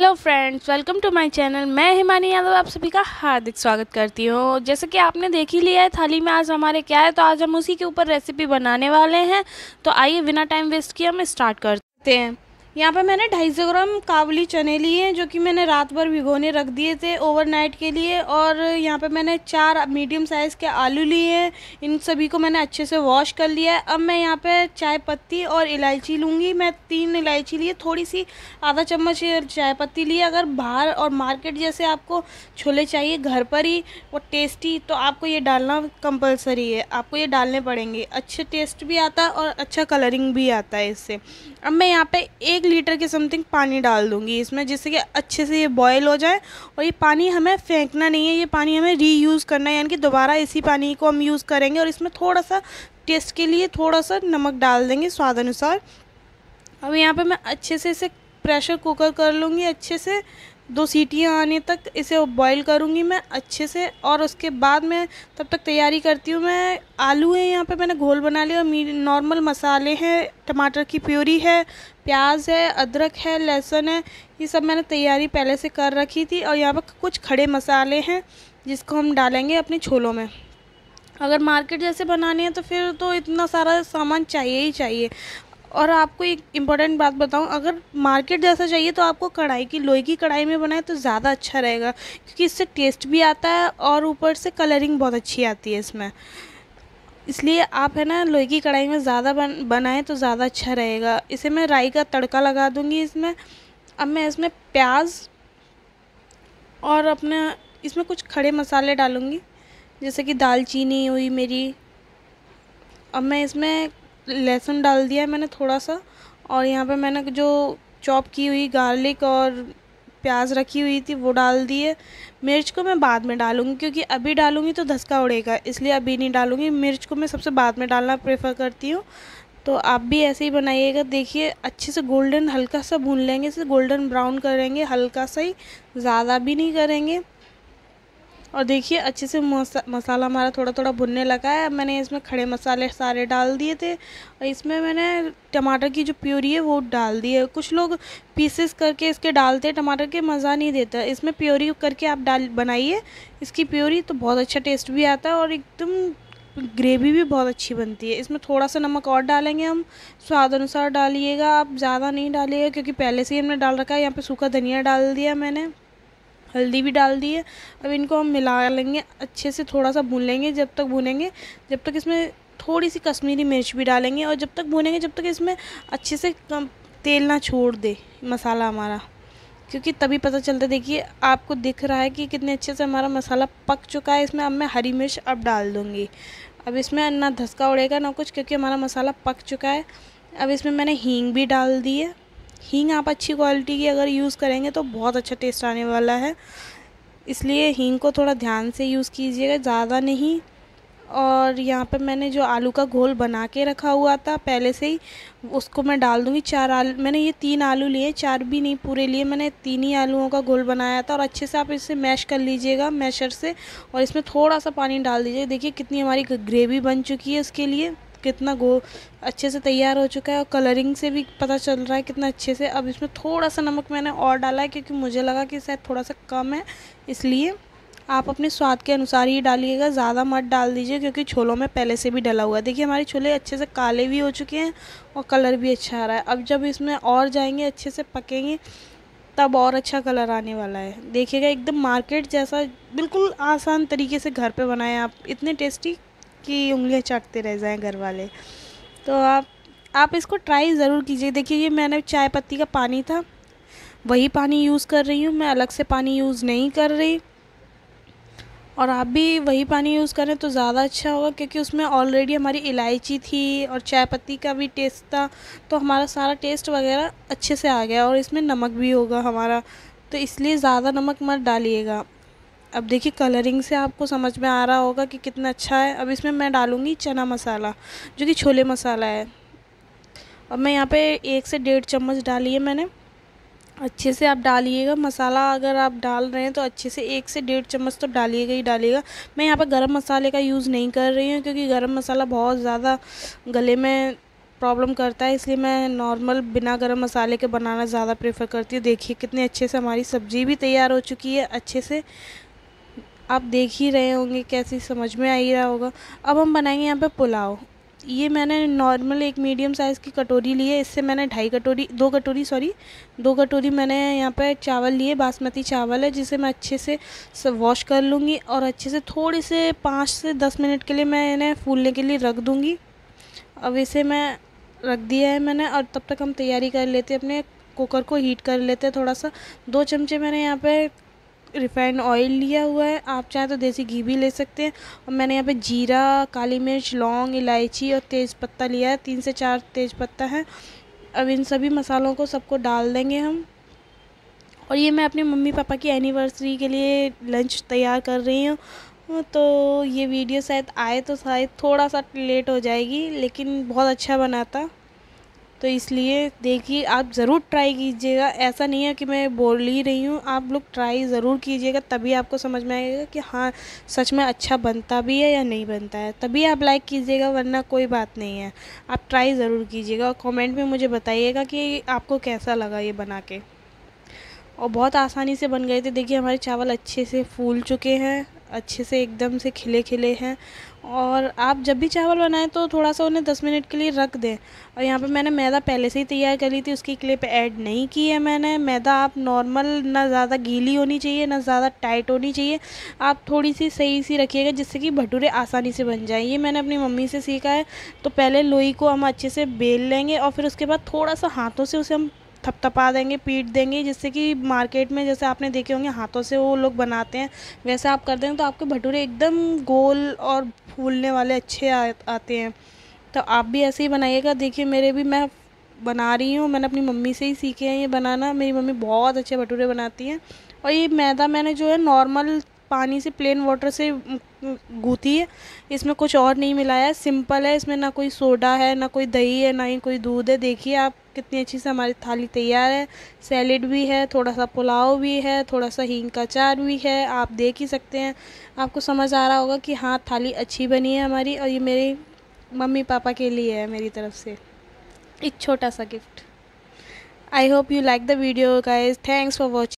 hello friends welcome to my channel मैं हिमानी यादव आप सभी का हार्दिक स्वागत करती हूँ जैसे कि आपने देख ही लिया है थाली में आज हमारे क्या है तो आज हम उसी के ऊपर रेसिपी बनाने वाले हैं तो आइए बिना टाइम वेस्ट किए हम स्टार्ट करते हैं यहाँ पे मैंने ढाई सौ ग्राम कावली चने लिए हैं जो कि मैंने रात भर भिगोने रख दिए थे ओवरनाइट के लिए और यहाँ पे मैंने चार मीडियम साइज़ के आलू लिए हैं इन सभी को मैंने अच्छे से वॉश कर लिया है अब मैं यहाँ पे चाय पत्ती और इलायची लूँगी मैं तीन इलायची लिए थोड़ी सी आधा चम्मच चाय पत्ती लिए अगर बाहर और मार्केट जैसे आपको छोले चाहिए घर पर ही वो टेस्टी तो आपको ये डालना कंपलसरी है आपको ये डालने पड़ेंगे अच्छे टेस्ट भी आता है और अच्छा कलरिंग भी आता है इससे अब मैं यहाँ पर एक एक लीटर के समथिंग पानी डाल दूंगी इसमें जिससे कि अच्छे से ये बॉयल हो जाए और ये पानी हमें फेंकना नहीं है ये पानी हमें रीयूज़ करना है यानी कि दोबारा इसी पानी को हम यूज़ करेंगे और इसमें थोड़ा सा टेस्ट के लिए थोड़ा सा नमक डाल देंगे स्वाद अनुसार अब यहाँ पर मैं अच्छे से इसे प्रेशर कुकर कर लूँगी अच्छे से दो सीटियाँ आने तक इसे बॉईल करूँगी मैं अच्छे से और उसके बाद मैं तब तक तैयारी करती हूँ मैं आलू है यहाँ पे मैंने घोल बना लिया नॉर्मल मसाले हैं टमाटर की प्यूरी है प्याज है अदरक है लहसुन है ये सब मैंने तैयारी पहले से कर रखी थी और यहाँ पर कुछ खड़े मसाले हैं जिसको हम डालेंगे अपने छोलों में अगर मार्केट जैसे बनानी है तो फिर तो इतना सारा सामान चाहिए ही चाहिए और आपको एक इम्पॉर्टेंट बात बताऊं अगर मार्केट जैसा चाहिए तो आपको कढ़ाई की लोई की कढ़ाई में बनाए तो ज़्यादा अच्छा रहेगा क्योंकि इससे टेस्ट भी आता है और ऊपर से कलरिंग बहुत अच्छी आती है इसमें इसलिए आप है ना लोई की कढ़ाई में ज़्यादा बन बनाएँ तो ज़्यादा अच्छा रहेगा इसे मैं राई का तड़का लगा दूँगी इसमें अब मैं इसमें प्याज और अपने इसमें कुछ खड़े मसाले डालूँगी जैसे कि दालचीनी हुई मेरी अब मैं इसमें लहसुन डाल दिया है मैंने थोड़ा सा और यहाँ पे मैंने जो चॉप की हुई गार्लिक और प्याज रखी हुई थी वो डाल दिए मिर्च को मैं बाद में डालूँगी क्योंकि अभी डालूंगी तो धसका उड़ेगा इसलिए अभी नहीं डालूंगी मिर्च को मैं सबसे बाद में डालना प्रेफर करती हूँ तो आप भी ऐसे ही बनाइएगा देखिए अच्छे से गोल्डन हल्का सा भून लेंगे इसे गोल्डन ब्राउन करेंगे हल्का सा ही ज़्यादा भी नहीं करेंगे और देखिए अच्छे से मसाला हमारा थोड़ा थोड़ा भुनने लगा है मैंने इसमें खड़े मसाले सारे डाल दिए थे और इसमें मैंने टमाटर की जो प्योरी है वो डाल दी है कुछ लोग पीसेस करके इसके डालते हैं टमाटर के मज़ा नहीं देता इसमें प्योरी करके आप डाल बनाइए इसकी प्योरी तो बहुत अच्छा टेस्ट भी आता है और एकदम ग्रेवी भी बहुत अच्छी बनती है इसमें थोड़ा सा नमक और डालेंगे हम स्वाद अनुसार डालिएगा आप ज़्यादा नहीं डालिएगा क्योंकि पहले से ही हमने डाल रखा है यहाँ पे सूखा धनिया डाल दिया मैंने हल्दी भी डाल दी है अब इनको हम मिला लेंगे अच्छे से थोड़ा सा भून लेंगे जब तक भूनेंगे जब तक इसमें थोड़ी सी कश्मीरी मिर्च भी डालेंगे और जब तक भूनेंगे जब तक इसमें अच्छे से कम तेल ना छोड़ दे मसाला हमारा क्योंकि तभी पता चलता है देखिए आपको दिख रहा है कि कितने अच्छे से हमारा मसाला पक चुका है इसमें अब मैं हरी मिर्च अब डाल दूँगी अब इसमें ना धसका उड़ेगा ना कुछ क्योंकि हमारा मसाला पक चुका है अब इसमें मैंने हींग भी डाल दी है हींग आप अच्छी क्वालिटी की अगर यूज़ करेंगे तो बहुत अच्छा टेस्ट आने वाला है इसलिए हींग को थोड़ा ध्यान से यूज़ कीजिएगा ज़्यादा नहीं और यहाँ पे मैंने जो आलू का घोल बना के रखा हुआ था पहले से ही उसको मैं डाल दूँगी चार आलू मैंने ये तीन आलू लिए चार भी नहीं पूरे लिए मैंने तीन ही आलूओं का घोल बनाया था और अच्छे से आप इसे मैश कर लीजिएगा मैशर से और इसमें थोड़ा सा पानी डाल दीजिए देखिए कितनी हमारी ग्रेवी बन चुकी है इसके लिए कितना गो अच्छे से तैयार हो चुका है और कलरिंग से भी पता चल रहा है कितना अच्छे से अब इसमें थोड़ा सा नमक मैंने और डाला है क्योंकि मुझे लगा कि शायद थोड़ा सा कम है इसलिए आप अपने स्वाद के अनुसार ही डालिएगा ज़्यादा मत डाल दीजिए क्योंकि छोलों में पहले से भी डला हुआ है देखिए हमारे छोले अच्छे से काले भी हो चुके हैं और कलर भी अच्छा आ रहा है अब जब इसमें और जाएंगे अच्छे से पकेंगे तब और अच्छा कलर आने वाला है देखिएगा एकदम मार्केट जैसा बिल्कुल आसान तरीके से घर पे बनाए आप इतने टेस्टी की उंगलियां चाटते रह जाएं घर वाले तो आप आप इसको ट्राई ज़रूर कीजिए देखिए ये मैंने चाय पत्ती का पानी था वही पानी यूज़ कर रही हूँ मैं अलग से पानी यूज़ नहीं कर रही और आप भी वही पानी यूज़ करें तो ज़्यादा अच्छा होगा क्योंकि उसमें ऑलरेडी हमारी इलायची थी और चाय पत्ती का भी टेस्ट था तो हमारा सारा टेस्ट वगैरह अच्छे से आ गया और इसमें नमक भी होगा हमारा तो इसलिए ज़्यादा नमक मत डालिएगा अब देखिए कलरिंग से आपको समझ में आ रहा होगा कि कितना अच्छा है अब इसमें मैं डालूँगी चना मसाला जो कि छोले मसाला है अब मैं यहाँ पे एक से डेढ़ चम्मच डाली है मैंने अच्छे से आप डालिएगा मसाला अगर आप डाल रहे हैं तो अच्छे से एक से डेढ़ चम्मच तो डालिएगा ही डालिएगा मैं यहाँ पर गरम मसाले का यूज़ नहीं कर रही हूँ क्योंकि गरम मसाला बहुत ज़्यादा गले में प्रॉब्लम करता है इसलिए मैं नॉर्मल बिना गरम मसाले के बनाना ज़्यादा प्रेफर करती हूँ देखिए कितने अच्छे से हमारी सब्ज़ी भी तैयार हो चुकी है अच्छे से आप देख ही रहे होंगे कैसी समझ में आ ही रहा होगा अब हम बनाएंगे यहाँ पे पुलाव ये मैंने नॉर्मल एक मीडियम साइज़ की कटोरी ली है इससे मैंने ढाई कटोरी दो कटोरी सॉरी दो कटोरी मैंने यहाँ पर चावल लिए बासमती चावल है जिसे मैं अच्छे से वॉश कर लूँगी और अच्छे से थोड़े से पाँच से दस मिनट के लिए मैं इन्हें फूलने के लिए रख दूँगी अब इसे मैं रख दिया है मैंने और तब तक हम तैयारी कर लेते हैं अपने कुकर को हीट कर लेते हैं थोड़ा सा दो चमचे मैंने यहाँ पर रिफाइंड ऑयल लिया हुआ है आप चाहें तो देसी घी भी ले सकते हैं और मैंने यहाँ पे जीरा काली मिर्च लौंग इलायची और तेज़पत्ता लिया है तीन से चार तेज़पत्ता है अब इन सभी मसालों को सबको डाल देंगे हम और ये मैं अपने मम्मी पापा की एनिवर्सरी के लिए लंच तैयार कर रही हूँ हाँ, तो ये वीडियो शायद आए तो शायद थोड़ा सा लेट हो जाएगी लेकिन बहुत अच्छा बना था तो इसलिए देखिए आप ज़रूर ट्राई कीजिएगा ऐसा नहीं है कि मैं बोल ही रही हूँ आप लोग ट्राई ज़रूर कीजिएगा तभी आपको समझ में आएगा कि हाँ सच में अच्छा बनता भी है या नहीं बनता है तभी आप लाइक कीजिएगा वरना कोई बात नहीं है आप ट्राई ज़रूर कीजिएगा और कॉमेंट में मुझे बताइएगा कि आपको कैसा लगा ये बना के और बहुत आसानी से बन गए थे देखिए हमारे चावल अच्छे से फूल चुके हैं अच्छे से एकदम से खिले खिले हैं और आप जब भी चावल बनाएं तो थोड़ा सा उन्हें दस मिनट के लिए रख दें और यहाँ पे मैंने मैदा पहले से ही तैयार कर ली थी उसकी क्लिप ऐड नहीं की है मैंने मैदा आप नॉर्मल ना ज़्यादा गीली होनी चाहिए ना ज़्यादा टाइट होनी चाहिए आप थोड़ी सी सही सी रखिएगा जिससे कि भटूरे आसानी से बन जाए ये मैंने अपनी मम्मी से सीखा है तो पहले लोई को हम अच्छे से बेल लेंगे और फिर उसके बाद थोड़ा सा हाथों से उसे हम थपथपा देंगे पीट देंगे जिससे कि मार्केट में जैसे आपने देखे होंगे हाथों से वो लोग बनाते हैं वैसे आप कर देंगे तो आपके भटूरे एकदम गोल और फूलने वाले अच्छे आ, आते हैं तो आप भी ऐसे ही बनाइएगा देखिए मेरे भी मैं बना रही हूँ मैंने अपनी मम्मी से ही सीखे हैं ये बनाना मेरी मम्मी बहुत अच्छे भटूरे बनाती हैं और ये मैदा मैंने जो है नॉर्मल पानी से प्लेन वाटर से गूथी है इसमें कुछ और नहीं मिलाया है सिंपल है इसमें ना कोई सोडा है ना कोई दही है ना ही कोई दूध है देखिए आप कितनी अच्छी से हमारी थाली तैयार है सैलेड भी है थोड़ा सा पुलाव भी है थोड़ा सा हींग का चार भी है आप देख ही सकते हैं आपको समझ आ रहा होगा कि हाँ थाली अच्छी बनी है हमारी और ये मेरी मम्मी पापा के लिए है मेरी तरफ से एक छोटा सा gift I hope you like the video guys thanks for watching